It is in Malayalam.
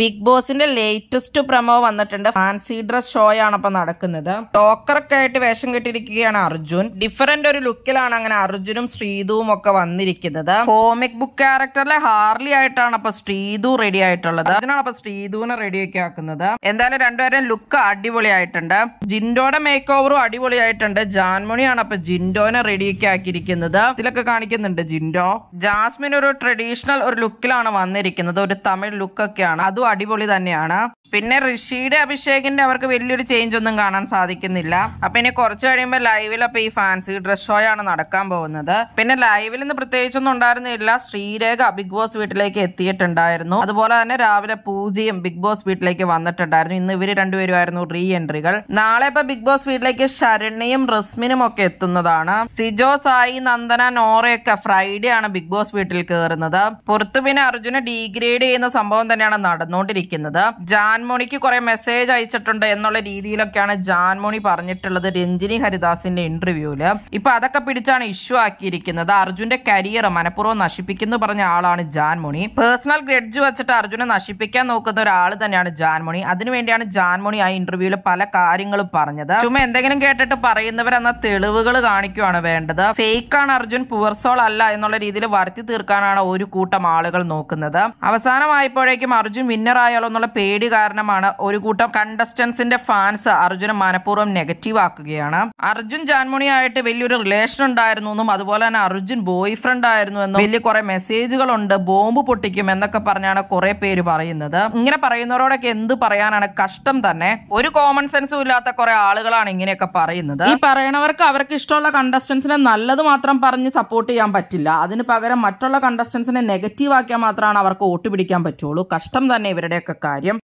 ബിഗ് ബോസിന്റെ ലേറ്റസ്റ്റ് പ്രമോ വന്നിട്ടുണ്ട് ഫാൻസി ഡ്രസ് ഷോ ആണ് അപ്പൊ നടക്കുന്നത് ടോക്കറൊക്കെ ആയിട്ട് വേഷം കെട്ടിയിരിക്കുകയാണ് അർജുൻ ഡിഫറെന്റ് ഒരു ലുക്കിലാണ് അങ്ങനെ അർജുനും ശ്രീതുവും ഒക്കെ വന്നിരിക്കുന്നത് കോമിക് ബുക്ക് ക്യാരക്ടറിലെ ഹാർലി ആയിട്ടാണ് അപ്പൊ ശ്രീതു റെഡി ആയിട്ടുള്ളത് അതിനാണ് അപ്പൊ ശ്രീതുവിനെ ഒക്കെ ആക്കുന്നത് എന്തായാലും രണ്ടുപേരും ലുക്ക് അടിപൊളിയായിട്ടുണ്ട് ജിൻഡോയുടെ മേക്ക് ഓവറും അടിപൊളിയായിട്ടുണ്ട് ജാൻമണിയാണ് അപ്പൊ ജിൻഡോനെ ഒക്കെ ആക്കിയിരിക്കുന്നത് ഇതിലൊക്കെ കാണിക്കുന്നുണ്ട് ജിൻഡോ ജാസ്മിൻ ഒരു ട്രഡീഷണൽ ഒരു ലുക്കിലാണ് വന്നിരിക്കുന്നത് ഒരു തമിഴ് ലുക്കൊക്കെയാണ് അതും അടിപൊളി തന്നെയാണ് പിന്നെ ഋഷിയുടെ അഭിഷേകിന്റെ അവർക്ക് വലിയൊരു ചേഞ്ച് ഒന്നും കാണാൻ സാധിക്കുന്നില്ല അപ്പൊ ഇനി കുറച്ച് കഴിയുമ്പോൾ ലൈവിൽ അപ്പൊ ഈ ഫാൻസി ഡ്രസ് ഷോ ആണ് നടക്കാൻ പോകുന്നത് പിന്നെ ലൈവിൽ നിന്ന് പ്രത്യേകിച്ചൊന്നും ഉണ്ടായിരുന്നില്ല ശ്രീരേഖ ബിഗ് ബോസ് വീട്ടിലേക്ക് എത്തിയിട്ടുണ്ടായിരുന്നു അതുപോലെ തന്നെ രാവിലെ പൂജയും ബിഗ് ബോസ് വീട്ടിലേക്ക് വന്നിട്ടുണ്ടായിരുന്നു ഇന്ന് ഇവര് രണ്ടുപേരുമായിരുന്നു റീ എൻട്രികൾ നാളെ ഇപ്പൊ ബിഗ് ബോസ് വീട്ടിലേക്ക് ശരണ്യയും റസ്മിനും ഒക്കെ എത്തുന്നതാണ് സിജോ സായി നന്ദന നോറയൊക്കെ ഫ്രൈഡേ ആണ് ബിഗ് ബോസ് വീട്ടിൽ കയറുന്നത് പുറത്തു പിന്നെ അർജുന ഡീഗ്രേഡ് ചെയ്യുന്ന സംഭവം തന്നെയാണ് നടന്നുകൊണ്ടിരിക്കുന്നത് ജാൻ ജാൻമോണിക്ക് കുറെ മെസ്സേജ് അയച്ചിട്ടുണ്ട് എന്നുള്ള രീതിയിലൊക്കെയാണ് ജാൻമോണി പറഞ്ഞിട്ടുള്ളത് രഞ്ജിനി ഹരിദാസിന്റെ ഇന്റർവ്യൂവില് ഇപ്പൊ അതൊക്കെ പിടിച്ചാണ് ഇഷ്യൂ ആക്കിയിരിക്കുന്നത് അർജുന്റെ കരിയർ മനഃപൂർവ്വം നശിപ്പിക്കുന്നു പറഞ്ഞ ആളാണ് ജാൻമോണി പേഴ്സണൽ ഗ്രഡ്ജ് വെച്ചിട്ട് അർജുനെ നശിപ്പിക്കാൻ നോക്കുന്ന ഒരാൾ തന്നെയാണ് ജാൻമോണി അതിനുവേണ്ടിയാണ് ജാൻമോണി ആ ഇന്റർവ്യൂവിൽ പല കാര്യങ്ങളും പറഞ്ഞത് ചുമ്മാ എന്തെങ്കിലും കേട്ടിട്ട് പറയുന്നവരെന്ന തെളിവുകൾ കാണിക്കുവാണ് വേണ്ടത് ഫേക്കാണ് അർജുൻ പുവർസോൾ അല്ല എന്നുള്ള രീതിയിൽ വരുത്തി തീർക്കാനാണ് ഒരു കൂട്ടം ആളുകൾ നോക്കുന്നത് അവസാനമായപ്പോഴേക്കും അർജുൻ വിന്നറായാലോ എന്നുള്ള പേടി കാരണം കാരണമാണ് ഒരു കൂട്ടം കണ്ടസ്റ്റൻസിന്റെ ഫാൻസ് അർജുന മനഃപൂർവ്വം നെഗറ്റീവ് ആക്കുകയാണ് അർജുൻ ജാൻമോണിയായിട്ട് വലിയൊരു റിലേഷൻ ഉണ്ടായിരുന്നു എന്നും അതുപോലെ തന്നെ അർജുൻ ബോയ് ഫ്രണ്ട് ആയിരുന്നു എന്നും വലിയ കുറെ മെസ്സേജുകളുണ്ട് ബോംബ് പൊട്ടിക്കും എന്നൊക്കെ പറഞ്ഞാണ് കുറെ പേര് പറയുന്നത് ഇങ്ങനെ പറയുന്നവരോടൊക്കെ എന്ത് പറയാനാണ് കഷ്ടം തന്നെ ഒരു കോമൺ സെൻസും ഇല്ലാത്ത കുറെ ആളുകളാണ് ഇങ്ങനെയൊക്കെ പറയുന്നത് ഈ പറയണവർക്ക് അവർക്ക് ഇഷ്ടമുള്ള കണ്ടസ്റ്റൻസിനെ നല്ലത് മാത്രം പറഞ്ഞ് സപ്പോർട്ട് ചെയ്യാൻ പറ്റില്ല അതിന് പകരം മറ്റുള്ള കണ്ടസ്റ്റൻസിനെ നെഗറ്റീവ് ആക്കിയാൽ മാത്രമാണ് അവർക്ക് വോട്ട് പിടിക്കാൻ പറ്റുള്ളൂ കഷ്ടം തന്നെ ഇവരുടെയൊക്കെ കാര്യം